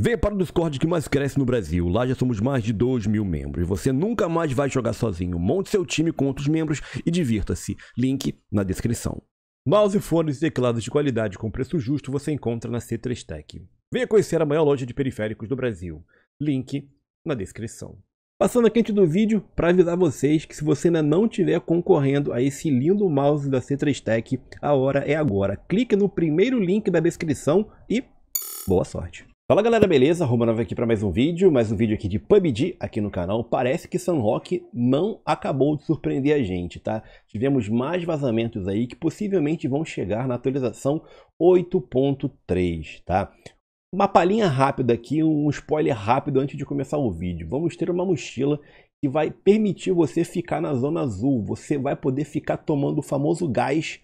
Venha para o Discord que mais cresce no Brasil. Lá já somos mais de 2 mil membros. Você nunca mais vai jogar sozinho. Monte seu time com outros membros e divirta-se. Link na descrição. Mouse, fones e teclados de qualidade com preço justo você encontra na C3 Tech. Venha conhecer a maior loja de periféricos do Brasil. Link na descrição. Passando a quente do vídeo para avisar vocês que se você ainda não estiver concorrendo a esse lindo mouse da C3 Tech, a hora é agora. Clique no primeiro link da descrição e boa sorte. Fala galera, beleza? Romanov aqui para mais um vídeo, mais um vídeo aqui de PUBG aqui no canal. Parece que Sunrock não acabou de surpreender a gente, tá? Tivemos mais vazamentos aí que possivelmente vão chegar na atualização 8.3, tá? Uma palhinha rápida aqui, um spoiler rápido antes de começar o vídeo. Vamos ter uma mochila que vai permitir você ficar na zona azul. Você vai poder ficar tomando o famoso gás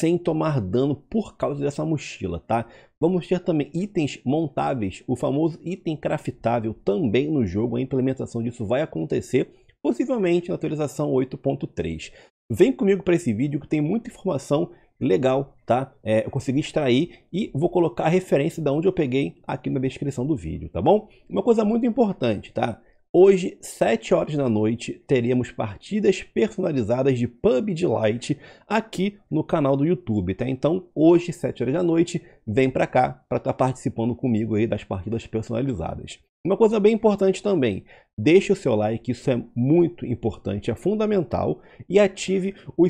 sem tomar dano por causa dessa mochila, tá? Vamos ter também itens montáveis, o famoso item craftável também no jogo, a implementação disso vai acontecer, possivelmente na atualização 8.3. Vem comigo para esse vídeo que tem muita informação legal, tá? É, eu consegui extrair e vou colocar a referência de onde eu peguei aqui na descrição do vídeo, tá bom? Uma coisa muito importante, tá? Hoje, 7 horas da noite, teremos partidas personalizadas de PUBG Lite aqui no canal do YouTube, tá? Então, hoje, 7 horas da noite, vem para cá para estar tá participando comigo aí das partidas personalizadas. Uma coisa bem importante também, deixe o seu like, isso é muito importante, é fundamental, e ative o,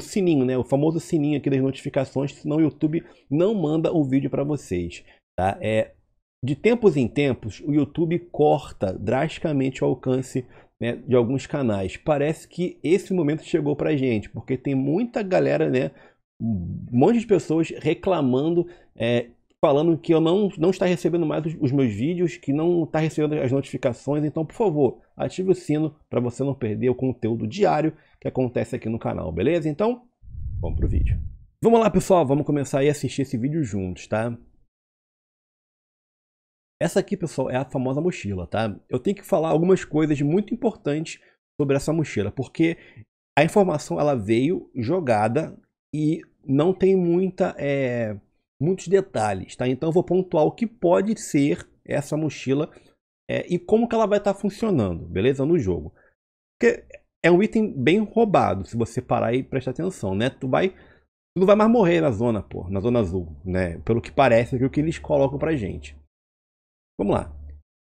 sininho, né? O famoso sininho aqui das notificações, senão o YouTube não manda o vídeo para vocês. Tá? É de tempos em tempos, o YouTube corta drasticamente o alcance né, de alguns canais. Parece que esse momento chegou para gente, porque tem muita galera, né, um monte de pessoas reclamando, é, falando que eu não, não está recebendo mais os, os meus vídeos, que não está recebendo as notificações. Então, por favor, ative o sino para você não perder o conteúdo diário que acontece aqui no canal, beleza? Então, vamos pro vídeo. Vamos lá, pessoal, vamos começar a assistir esse vídeo juntos, tá? Essa aqui, pessoal, é a famosa mochila, tá? Eu tenho que falar algumas coisas muito importantes sobre essa mochila, porque a informação ela veio jogada e não tem muita, é, muitos detalhes, tá? Então eu vou pontuar o que pode ser essa mochila é, e como que ela vai estar tá funcionando, beleza? No jogo. Porque é um item bem roubado, se você parar e prestar atenção, né? Tu vai tu não vai mais morrer na zona, pô, na zona azul, né? Pelo que parece é o que eles colocam pra gente. Vamos lá.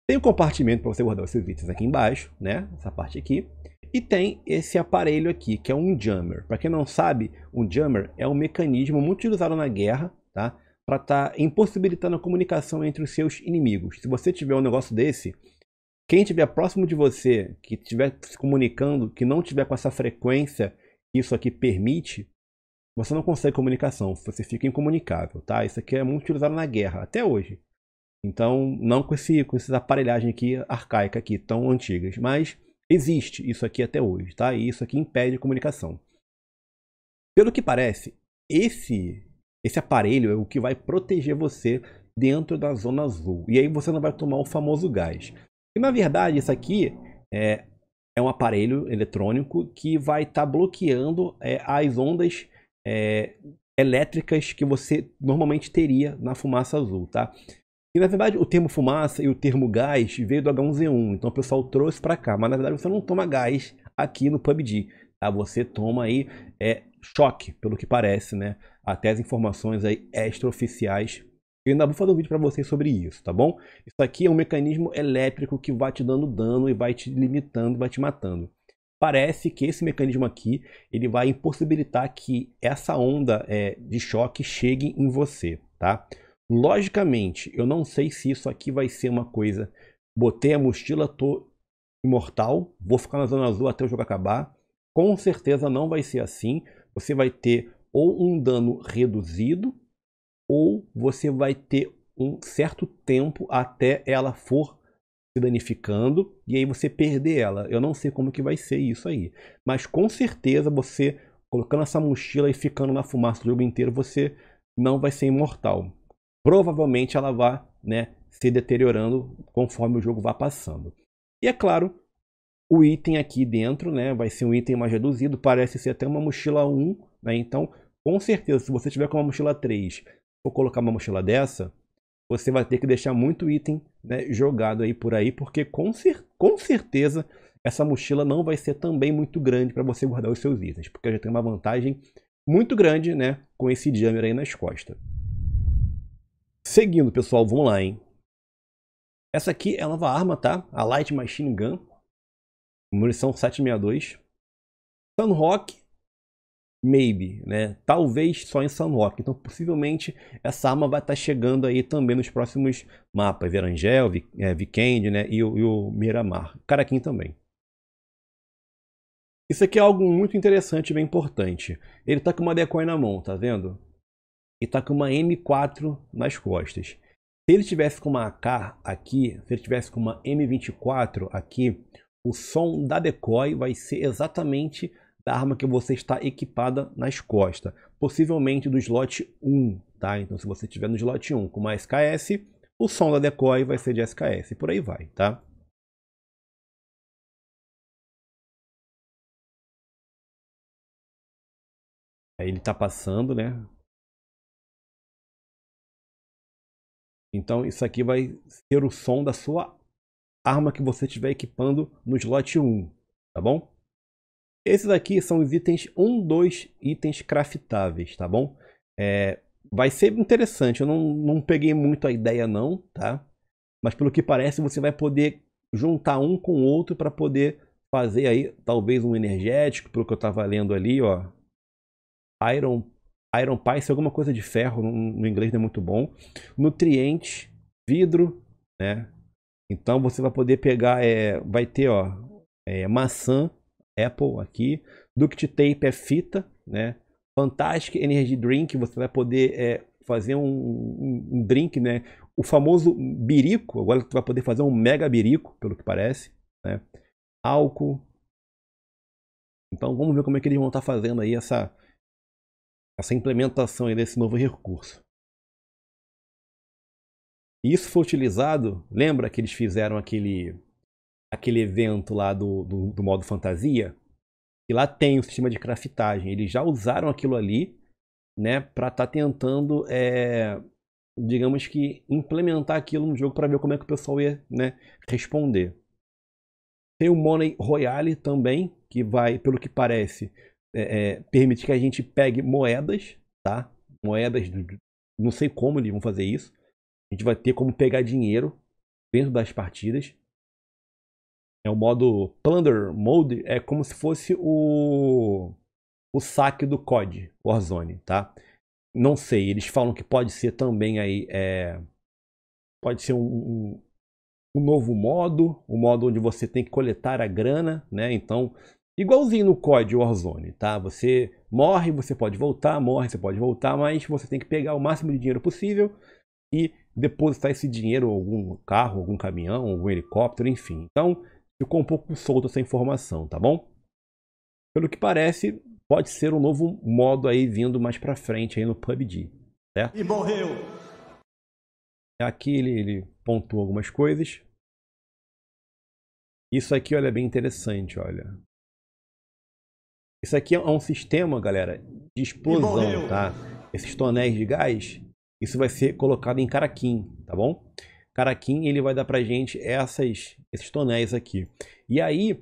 Tem o um compartimento para você guardar os seus itens aqui embaixo, né? Essa parte aqui. E tem esse aparelho aqui, que é um jammer. Para quem não sabe, um jammer é um mecanismo muito utilizado na guerra, tá? Para estar tá impossibilitando a comunicação entre os seus inimigos. Se você tiver um negócio desse, quem estiver próximo de você, que estiver se comunicando, que não tiver com essa frequência que isso aqui permite, você não consegue comunicação, você fica incomunicável, tá? Isso aqui é muito utilizado na guerra, até hoje. Então, não com, esse, com essas aparelhagens aqui arcaicas aqui, tão antigas, mas existe isso aqui até hoje, tá? E isso aqui impede a comunicação. Pelo que parece, esse esse aparelho é o que vai proteger você dentro da zona azul. E aí você não vai tomar o famoso gás. E na verdade, isso aqui é, é um aparelho eletrônico que vai estar tá bloqueando é, as ondas é, elétricas que você normalmente teria na fumaça azul, tá? E na verdade o termo fumaça e o termo gás veio do H1Z1, então o pessoal trouxe para cá. Mas na verdade você não toma gás aqui no PUBG, tá? Você toma aí é, choque, pelo que parece, né? Até as informações aí extraoficiais. Eu ainda vou fazer um vídeo para vocês sobre isso, tá bom? Isso aqui é um mecanismo elétrico que vai te dando dano e vai te limitando, vai te matando. Parece que esse mecanismo aqui, ele vai impossibilitar que essa onda é, de choque chegue em você, tá? Logicamente, eu não sei se isso aqui vai ser uma coisa. Botei a mochila, tô imortal, vou ficar na zona azul até o jogo acabar. Com certeza não vai ser assim. Você vai ter ou um dano reduzido, ou você vai ter um certo tempo até ela for se danificando e aí você perder ela. Eu não sei como que vai ser isso aí, mas com certeza você colocando essa mochila e ficando na fumaça o jogo inteiro, você não vai ser imortal provavelmente ela vai né, se deteriorando conforme o jogo vá passando. E é claro, o item aqui dentro né, vai ser um item mais reduzido, parece ser até uma mochila 1, né? então com certeza se você tiver com uma mochila 3, for colocar uma mochila dessa, você vai ter que deixar muito item né, jogado aí por aí, porque com, cer com certeza essa mochila não vai ser também muito grande para você guardar os seus itens, porque já tem uma vantagem muito grande né, com esse jammer aí nas costas. Seguindo, pessoal, vamos lá, hein? Essa aqui é a nova arma, tá? A Light Machine Gun. Munição 762. Sunrock, maybe, né? Talvez só em Sunrock. Então, possivelmente, essa arma vai estar tá chegando aí também nos próximos mapas. Verangel, é, Vikendi, né? E o, e o Miramar. Caraquim também. Isso aqui é algo muito interessante e bem importante. Ele tá com uma decoy na mão, tá vendo? e tá com uma M4 nas costas. Se ele tivesse com uma AK aqui, se ele tivesse com uma M24 aqui, o som da decoy vai ser exatamente da arma que você está equipada nas costas, possivelmente do slot 1, tá? Então se você tiver no slot 1 com uma SKS, o som da decoy vai ser de SKS, por aí vai, tá? Aí ele tá passando, né? Então isso aqui vai ser o som da sua arma que você estiver equipando no slot 1, tá bom? Esses aqui são os itens 1, 2 itens craftáveis, tá bom? É, vai ser interessante, eu não, não peguei muito a ideia não, tá? Mas pelo que parece você vai poder juntar um com o outro para poder fazer aí talvez um energético, pelo que eu estava lendo ali, ó. Iron Iron Pie, se alguma coisa de ferro, no inglês não é muito bom. Nutriente, vidro, né? Então você vai poder pegar, é, vai ter ó, é, maçã, Apple aqui, duct tape é fita, né? Fantastic Energy Drink, você vai poder é, fazer um, um, um, drink, né? O famoso birico, agora você vai poder fazer um mega birico, pelo que parece, né? Álcool. Então vamos ver como é que eles vão estar tá fazendo aí essa, essa implementação desse novo recurso. E isso foi utilizado, lembra que eles fizeram aquele, aquele evento lá do, do, do modo fantasia? E lá tem o sistema de craftagem. Eles já usaram aquilo ali né, para estar tá tentando, é, digamos que, implementar aquilo no jogo para ver como é que o pessoal ia né, responder. Tem o Money Royale também, que vai, pelo que parece, é, é, permitir que a gente pegue moedas, tá? Moedas, não sei como eles vão fazer isso. A gente vai ter como pegar dinheiro dentro das partidas. É o modo Plunder Mode, é como se fosse o, o saque do COD Warzone, tá? Não sei, eles falam que pode ser também aí, é, pode ser um, um um novo modo, um modo onde você tem que coletar a grana, né? Então Igualzinho no COD Warzone, tá? Você morre, você pode voltar, morre, você pode voltar, mas você tem que pegar o máximo de dinheiro possível e depositar esse dinheiro em algum carro, algum caminhão, algum helicóptero, enfim. Então, ficou um pouco solto essa informação, tá bom? Pelo que parece, pode ser um novo modo aí vindo mais pra frente aí no PUBG, certo? E morreu! Aqui ele, ele algumas coisas. Isso aqui, olha, é bem interessante, olha. Isso aqui é um sistema, galera, de explosão, tá? Esses tonéis de gás, isso vai ser colocado em caraquim, tá bom? Caraquim, ele vai dar pra gente essas, esses tonéis aqui. E aí,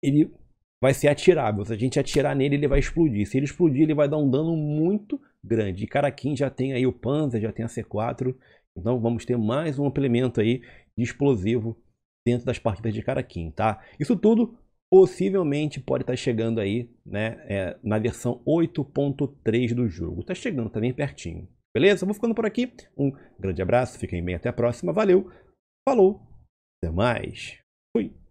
ele vai ser atirável. Se a gente atirar nele, ele vai explodir. Se ele explodir, ele vai dar um dano muito grande. E Caraquim já tem aí o Panzer, já tem a C4. Então vamos ter mais um elemento aí de explosivo dentro das partidas de Caraquim, tá? Isso tudo possivelmente pode estar tá chegando aí, né, é, na versão 8.3 do jogo. está chegando, está bem pertinho. Beleza? Vou ficando por aqui. Um grande abraço, fiquem bem, até a próxima. Valeu, falou, até mais. Fui.